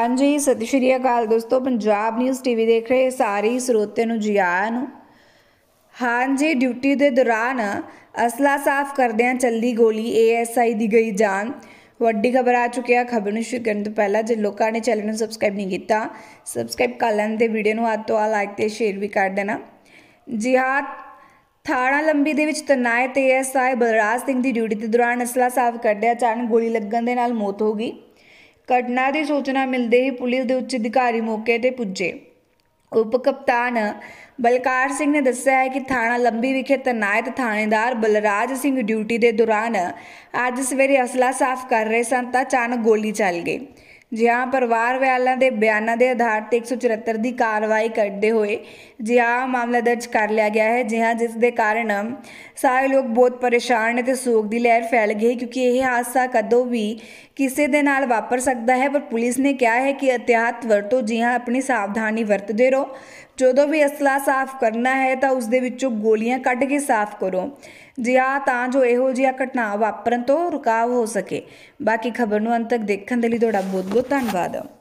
ਹਾਂਜੀ ਸਤਿ ਸ਼੍ਰੀ ਅਕਾਲ ਦੋਸਤੋ ਪੰਜਾਬ ਨਿਊਜ਼ ਟੀਵੀ ਦੇਖ ਰਹੇ ਸਾਰੇ ਸਰੋਤੇ ਨੂੰ ਜੀ ਆਇਆਂ ਨੂੰ ਹਾਂਜੀ ਡਿਊਟੀ ਦੇ ਦੌਰਾਨ ਅਸਲਾ ਸਾਫ਼ ਕਰਦਿਆਂ ਚੱਲੀ ਗੋਲੀ ਏਐਸਆਈ ਦੀ ਗਈ ਜਾਨ ਵੱਡੀ ਖਬਰ ਆ ਚੁੱਕੀ ਆ ਖਬਰ ਨੂੰ ਸ਼ੁਰੂ ਕਰਨ ਤੋਂ ਪਹਿਲਾਂ ਜੇ ਲੋਕਾਂ ਨੇ ਚੈਨਲ ਨੂੰ ਸਬਸਕ੍ਰਾਈਬ ਨਹੀਂ ਕੀਤਾ ਸਬਸਕ੍ਰਾਈਬ ਕਰ ਲੈਣ ਤੇ ਵੀਡੀਓ ਨੂੰ ਹੱਥ ਤੋਂ ਆ ਲਾਈਕ ਤੇ ਸ਼ੇਅਰ ਵੀ ਕਰ ਦੇਣਾ ਜੀ ਹਾਂ ਥਾਣਾ ਲੰਬੀ ਦੇ ਵਿੱਚ ਤਨਾਇਤ ਏਐਸਆਈ ਬਲਰਾਜ ਸਿੰਘ ਦੀ ਡਿਊਟੀ ਦੇ ਦੌਰਾਨ ਅਸਲਾ ਸਾਫ਼ ਕਰਦਿਆਂ ਅਚਾਨਕ ਗੋਲੀ ਲੱਗਣ ਦੇ ਨਾਲ ਮੌਤ ਹੋ ਗਈ ਘਟਨਾ ਦੀ ਸੂਚਨਾ ਮਿਲਦੇ ਹੀ ਪੁਲਿਸ ਦੇ ਉੱਚ ਅਧਿਕਾਰੀ ਮੌਕੇ ਤੇ ਪੁੱਜੇ ਉਪ ਕਪਤਾਨ ਬਲਕਾਰ ਸਿੰਘ ਨੇ ਦੱਸਿਆ ਹੈ ਕਿ ਥਾਣਾ ਲੰਬੀ ਵਿਖੇ ਤਨਾਇਤ ਥਾਣੇਦਾਰ ਬਲਰਾਜ ਸਿੰਘ ਡਿਊਟੀ ਦੇ ਦੌਰਾਨ ਅੱਜ ਸਵੇਰੇ ਅਸਲਾ ਸਾਫ਼ ਕਰ ਰਹੇ ਸਨ ਤਾਂ ਅਚਾਨਕ ਗੋਲੀ ਚੱਲ ਗਈ ਜਿਹਾ ਪਰਿਵਾਰ ਵਾਲਿਆਂ ਦੇ ਬਿਆਨਾਂ ਦੇ ਆਧਾਰ ਤੇ 174 ਦੀ ਕਾਰਵਾਈ ਕਰਦੇ ਹੋਏ ਜਿਹਾ ਮਾਮਲਾ ਦਰਜ ਕਰ ਲਿਆ ਗਿਆ ਹੈ ਜਿਹਾ ਜਿਸ ਦੇ ਕਾਰਨ ਸਾਰੇ ਲੋਕ ਬਹੁਤ ਪਰੇਸ਼ਾਨ ਨੇ ਤੇ ਸੋਗ ਦੀ ਲਹਿਰ ਫੈਲ ਗਈ ਕਿਉਂਕਿ ਇਹ ਹਾਦਸਾ ਕਦੋਂ ਵੀ ਕਿਸੇ ਦੇ ਨਾਲ ਵਾਪਰ ਸਕਦਾ ਹੈ ਪਰ ਪੁਲਿਸ ਨੇ ਕਿਹਾ ਹੈ ਕਿ ਅਤਿਆਤ ਵਰਤੋ ਜਿਹਾ ਆਪਣੀ ਸਾਵਧਾਨੀ ਵਰਤਦੇ ਰਹੋ ਜਦੋਂ ਵੀ ਅਸਲਾ ਸਾਫ਼ ਕਰਨਾ ਹੈ ਤਾਂ ਉਸ ਦੇ ਵਿੱਚੋਂ ਗੋਲੀਆਂ ਕੱਢ ਕੇ ਸਾਫ਼ ਕਰੋ ਜਿਆ ਤਾਂ ਜੋ ਇਹੋ ਜਿਹੀ ਘਟਨਾ ਵਾਪਰਨ ਤੋਂ ਰੁਕਾਵ ਹੋ ਸਕੇ ਬਾਕੀ ਖਬਰ ਨੂੰ ਅੰਤ ਤੱਕ ਦੇਖਣ ਦੇ ਲਈ ਤੁਹਾਡਾ ਬਹੁਤ ਬਹੁਤ ਧੰਨਵਾਦ